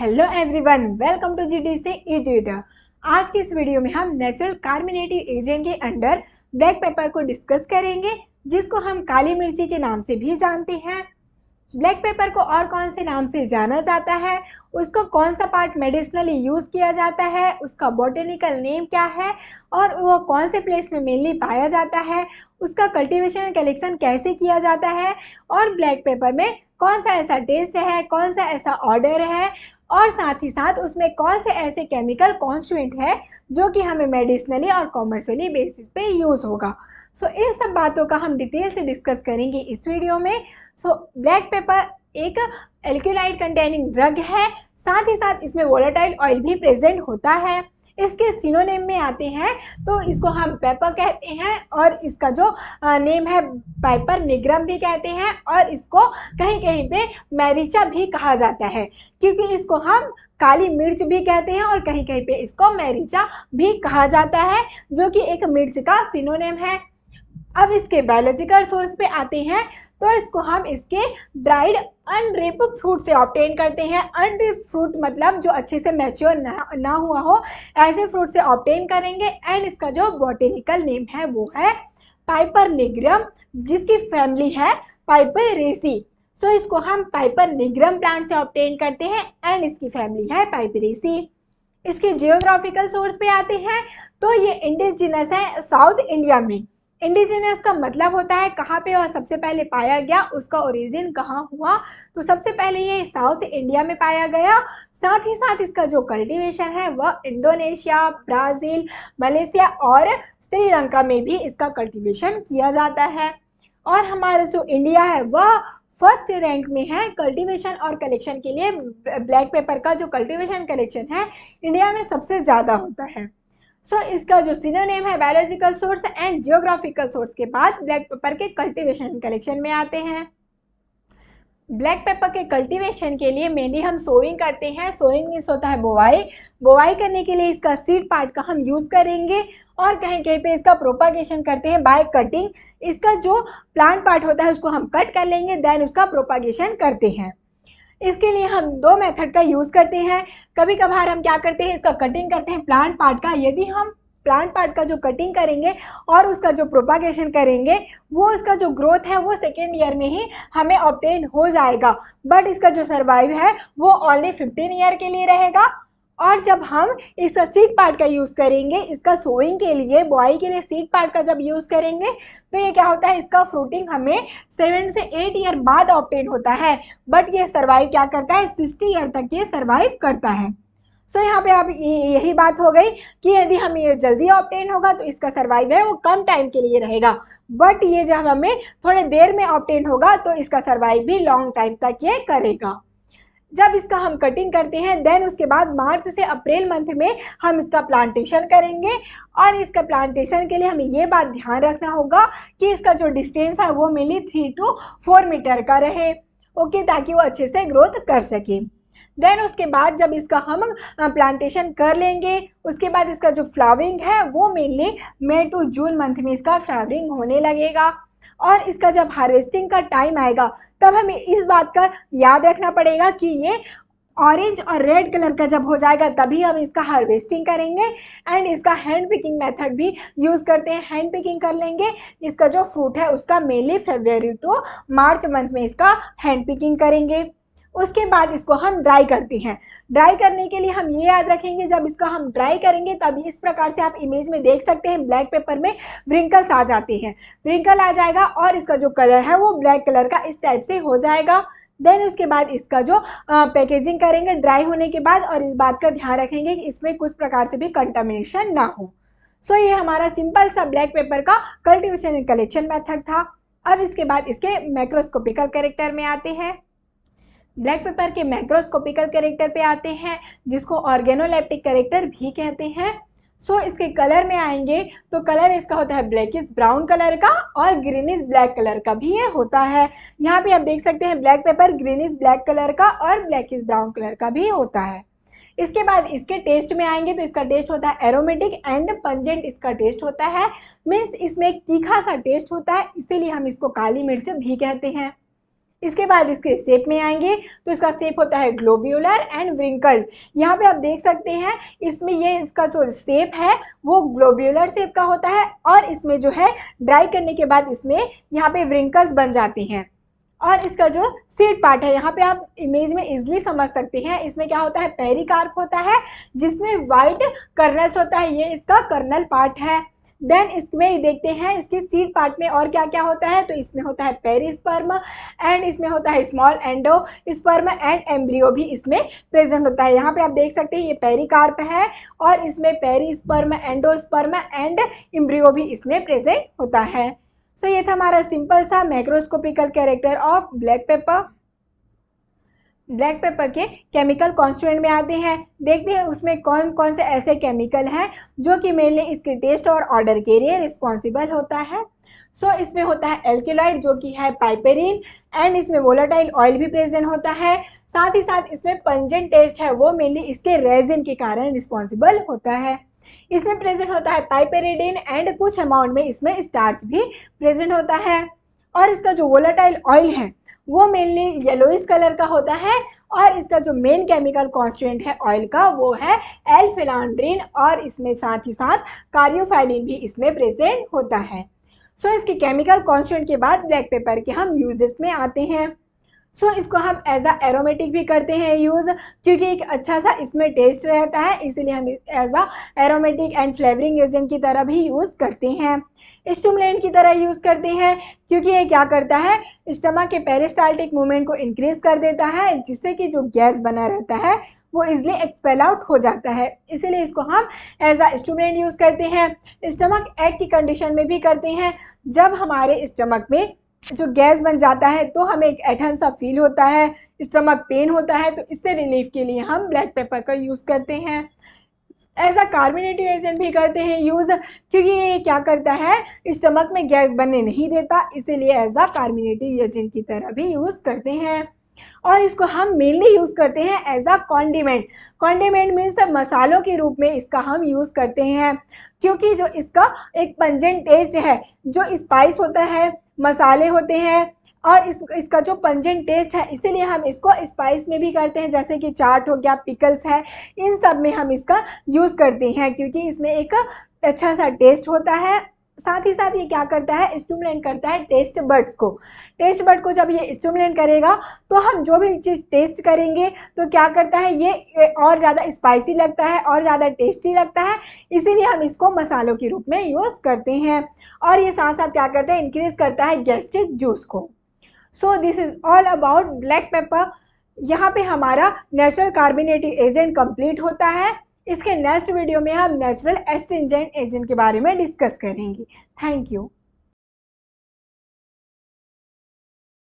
hello everyone welcome to G D से ईट आज की इस वीडियो में हम नेचुरल कार्मिनेटिव एजेंट के अंडर ब्लैक पेपर को डिस्कस करेंगे जिसको हम काली मिर्ची के नाम से भी जानते हैं ब्लैक पेपर को और कौन से नाम से जाना जाता है उसको कौन सा पार्ट मेडिसिनली यूज़ किया जाता है उसका बोटेनिकल नेम क्या है और वो कौन से प्लेस में मेनली पाया जाता है उसका कल्टिवेशन एंड कलेक्शन कैसे किया जाता है और ब्लैक पेपर में कौन सा ऐसा टेस्ट है कौन सा ऐसा ऑर्डर है और साथ ही साथ उसमें कौन से ऐसे केमिकल कॉन्स्टेंट है जो कि हमें मेडिसिनली और कॉमर्शियली बेसिस पे यूज़ होगा सो so, इन सब बातों का हम डिटेल से डिस्कस करेंगे इस वीडियो में सो so, ब्लैक पेपर एक एल्क्यूलाइड कंटेनिंग ड्रग है साथ ही साथ इसमें वोलाटाइल ऑयल भी प्रेजेंट होता है इसके सिनोनेम में आते हैं तो इसको हम पेपर कहते हैं और इसका जो नेम है पाइपर निग्रम भी कहते हैं और इसको कहीं कहीं पे मैरिचा भी कहा जाता है क्योंकि इसको हम काली मिर्च भी कहते हैं और कहीं कहीं पे इसको मैरिचा भी कहा जाता है जो कि एक मिर्च का सिनोनेम है अब इसके बायोलॉजिकल सोर्स पे आते हैं तो इसको हम इसके ड्राइड अनरेप फ्रूट से ऑप्टेन करते हैं अनरेप फ्रूट मतलब जो अच्छे से मैच्योर ना ना हुआ हो ऐसे फ्रूट से ऑप्टेन करेंगे एंड इसका जो बॉटेनिकल नेम है वो है पाइपर निग्रम जिसकी फैमिली है पाइपर रेसी सो so, इसको हम पाइपर निग्रम प्लांट से ऑप्टेन करते हैं एंड इसकी फैमिली है पाइपरेसी इसके जियोग्राफिकल सोर्स पे आते हैं तो ये इंडिजिनस है साउथ इंडिया में इंडिजिनियस का मतलब होता है कहाँ पे और सबसे पहले पाया गया उसका ओरिजिन कहाँ हुआ तो सबसे पहले ये साउथ इंडिया में पाया गया साथ ही साथ इसका जो कल्टीवेशन है वह इंडोनेशिया ब्राज़ील मलेशिया और श्रीलंका में भी इसका कल्टीवेशन किया जाता है और हमारा जो इंडिया है वह फर्स्ट रैंक में है कल्टीवेशन और कलेक्शन के लिए ब्लैक पेपर का जो कल्टीवेशन कलेक्शन है इंडिया में सबसे ज़्यादा होता है सो so, इसका जो सिनोनेम है biological source and geographical source के बाद ब्लैक पेपर के कल्टिवेशन कलेक्शन में आते हैं ब्लैक पेपर के कल्टीवेशन के लिए मेनली हम सोइंग करते हैं सोइंग मीन्स होता है बोवाई बोवाई करने के लिए इसका सीड पार्ट का हम यूज़ करेंगे और कहीं कहीं पे इसका प्रोपागेशन करते हैं बाय कटिंग इसका जो प्लांट पार्ट होता है उसको हम कट कर लेंगे देन उसका प्रोपागेशन करते हैं इसके लिए हम दो मेथड का यूज़ करते हैं कभी कभार हम क्या करते हैं इसका कटिंग करते हैं प्लांट पार्ट का यदि हम प्लांट पार्ट का जो कटिंग करेंगे और उसका जो प्रोपागेशन करेंगे वो उसका जो ग्रोथ है वो सेकेंड ईयर में ही हमें ऑप्टेन हो जाएगा बट इसका जो सर्वाइव है वो ऑनली फिफ्टीन ईयर के लिए रहेगा और जब हम इस सीट पार्ट का यूज़ करेंगे इसका सोइंग के लिए बॉय के लिए सीट पार्ट का जब यूज़ करेंगे तो ये क्या होता है इसका फ्रूटिंग हमें सेवन से एट ईयर बाद ऑप्टेन होता है बट ये सर्वाइव क्या करता है सिक्सटी ईयर तक ये सर्वाइव करता है सो so, यहाँ पे आप यही बात हो गई कि यदि हमें ये जल्दी ऑप्टेन होगा तो इसका सर्वाइव है वो कम टाइम के लिए रहेगा बट ये जब हमें थोड़े देर में ऑप्टेन होगा तो इसका सर्वाइव भी लॉन्ग टाइम तक ये करेगा जब इसका हम कटिंग करते हैं देन उसके बाद मार्च से अप्रैल मंथ में हम इसका प्लांटेशन करेंगे और इसका प्लांटेशन के लिए हमें ये बात ध्यान रखना होगा कि इसका जो डिस्टेंस है वो mainly three to four metre का रहे ओके ताकि वो अच्छे से ग्रोथ कर सके देन उसके बाद जब इसका हम प्लांटेशन कर लेंगे उसके बाद इसका जो फ्लावरिंग है वो mainly May to June month में इसका फ्लावरिंग होने लगेगा और इसका जब हार्वेस्टिंग का टाइम आएगा तब हमें इस बात का याद रखना पड़ेगा कि ये ऑरेंज और रेड कलर का जब हो जाएगा तभी हम इसका हार्वेस्टिंग करेंगे एंड इसका हैंड पिकिंग मेथड भी यूज़ करते हैं हैंड पिकिंग कर लेंगे इसका जो फ्रूट है उसका mainly February to March month में इसका हैंड पिकिंग करेंगे उसके बाद इसको हम ड्राई करते हैं ड्राई करने के लिए हम ये याद रखेंगे जब इसका हम ड्राई करेंगे तब इस प्रकार से आप इमेज में देख सकते हैं ब्लैक पेपर में व्रिंकल्स आ जाते हैं व्रिंकल आ जाएगा और इसका जो कलर है वो ब्लैक कलर का इस टाइप से हो जाएगा देन उसके बाद इसका जो आ, पैकेजिंग करेंगे ड्राई होने के बाद और इस बात का ध्यान रखेंगे कि इसमें कुछ प्रकार से भी कंटामिनेशन ना हो सो so, ये हमारा सिंपल सा ब्लैक पेपर का कल्टिवेशन एंड कलेक्शन मेथड था अब इसके बाद इसके माइक्रोस्कोपिकल कैरेक्टर में आते हैं ब्लैक पेपर के मैक्रोस्कोपिकल करेक्टर पे आते हैं जिसको ऑर्गेनोलेप्टिक करेक्टर भी कहते हैं सो so, इसके कलर में आएंगे तो कलर इसका होता है ब्लैक इज ब्राउन कलर का और ग्रीनिश ब्लैक कलर का भी ये होता है यहाँ पे आप देख सकते हैं black pepper greenish black colour का और इज ब्राउन कलर का भी होता है इसके बाद इसके टेस्ट में आएंगे तो इसका टेस्ट होता है एरोमेटिक एंड पंजेंट इसका टेस्ट होता है मीन्स इसमें एक तीखा सा टेस्ट होता है इसीलिए हम इसको काली मिर्च भी कहते हैं इसके बाद इसके सेप में आएंगे तो इसका सेप होता है ग्लोब्यूलर एंड व्रिंकल्ड यहाँ पे आप देख सकते हैं इसमें ये इसका जो सेप है वो ग्लोब्यूलर सेप का होता है और इसमें जो है ड्राई करने के बाद इसमें यहाँ पे व्रिंकल्स बन जाते हैं और इसका जो सीड पार्ट है यहाँ पे आप इमेज में इजली समझ सकते हैं इसमें क्या होता है पेरी होता है जिसमें वाइट कर्नल्स होता है ये इसका कर्नल पार्ट है देन इसमें देखते हैं इसके सीड पार्ट में और क्या क्या होता है तो इसमें होता है पेरिस्पर्म एंड इसमें होता है small endosperm and embryo भी इसमें प्रेजेंट होता है यहाँ पे आप देख सकते हैं ये पेरिकार्प है और इसमें पेरिस्पर्म एंडोस्पर्म एंड एम्ब्रियो भी इसमें प्रेजेंट होता है सो so, ये था हमारा सिंपल सा microscopical character of black pepper black pepper के केमिकल कॉन्स्टेंट में आते हैं देखते हैं उसमें कौन कौन से ऐसे केमिकल हैं जो कि मेनली इसके टेस्ट और ऑर्डर के लिए रिस्पॉन्सिबल होता है सो so, इसमें होता है एल्केलाइड जो कि है पाइपेरिन एंड इसमें वोलाटाइल ऑयल भी प्रेजेंट होता है साथ ही साथ इसमें पंजन टेस्ट है वो मेनली इसके रेजिन के कारण रिस्पॉन्सिबल होता है इसमें प्रेजेंट होता है पाइपेरिडिन एंड कुछ अमाउंट में इसमें स्टार्च भी प्रेजेंट होता है और इसका जो वोलाटाइल ऑयल है वो मेनली येलोइस कलर का होता है और इसका जो मेन केमिकल कॉन्स्टेंट है ऑयल का वो है एल और इसमें साथ ही साथ कार्योफाइलिन भी इसमें प्रेजेंट होता है सो so, इसके केमिकल कॉन्स्टेंट के बाद ब्लैक पेपर के हम यूजेस में आते हैं सो so, इसको हम एज अ एरोमेटिक भी करते हैं यूज़ क्योंकि एक अच्छा सा इसमें टेस्ट रहता है इसीलिए हम as a aromatic and flavouring agent की तरह भी यूज़ करते हैं स्टूमुलेंट की तरह यूज़ करते हैं क्योंकि ये क्या करता है स्टमक के पेरिस्टाल्टिक मूवमेंट को इंक्रीज कर देता है जिससे कि जो गैस बना रहता है वो इजली एक्सपेल आउट हो जाता है इसीलिए इसको हम एज आ स्टूडेंट यूज़ करते हैं स्टमक एग की कंडीशन में भी करते हैं जब हमारे स्टमक में जो गैस बन जाता है तो हमें एक ऐठन सा फील होता है स्टमक पेन होता है तो इससे रिलीफ के लिए हम ब्लैक पेपर का यूज़ करते हैं एज अ कार्बोनेटिव एजेंट भी करते हैं यूज़ क्योंकि ये क्या करता है स्टमक में गैस बनने नहीं देता इसीलिए एज अ कार्बोनेटिव एजेंट की तरह भी यूज़ करते हैं और इसको हम मेनली यूज़ करते हैं as a condiment condiment means मसालों के रूप में इसका हम यूज़ करते हैं क्योंकि जो इसका एक पंजेंट टेस्ट है जो स्पाइस होता है मसाले होते हैं और इस इसका जो पंजन टेस्ट है इसीलिए हम इसको स्पाइस में भी करते हैं जैसे कि चाट हो गया पिकल्स है इन सब में हम इसका यूज़ करते हैं क्योंकि इसमें एक अच्छा सा टेस्ट होता है साथ ही साथ ये क्या करता है स्टूमुलेंट करता है टेस्ट बर्ड्स को टेस्ट बर्ड को जब ये स्टूमुलेंट करेगा तो हम जो भी चीज़ टेस्ट करेंगे तो क्या करता है ये और ज़्यादा स्पाइसी लगता है और ज़्यादा टेस्टी लगता है इसीलिए हम इसको मसालों के रूप में यूज़ करते हैं और ये साथ साथ क्या करते हैं इंक्रीज़ करता है गैस्ट्रिक जूस को so this is all about black pepper यहाँ पे हमारा नेचुरल कार्बिनेटिव एजेंट कंप्लीट होता है इसके नेक्स्ट वीडियो में हम नेचुरल एस्ट्रिंजेंट एजेंट के बारे में डिस्कस करेंगे थैंक यू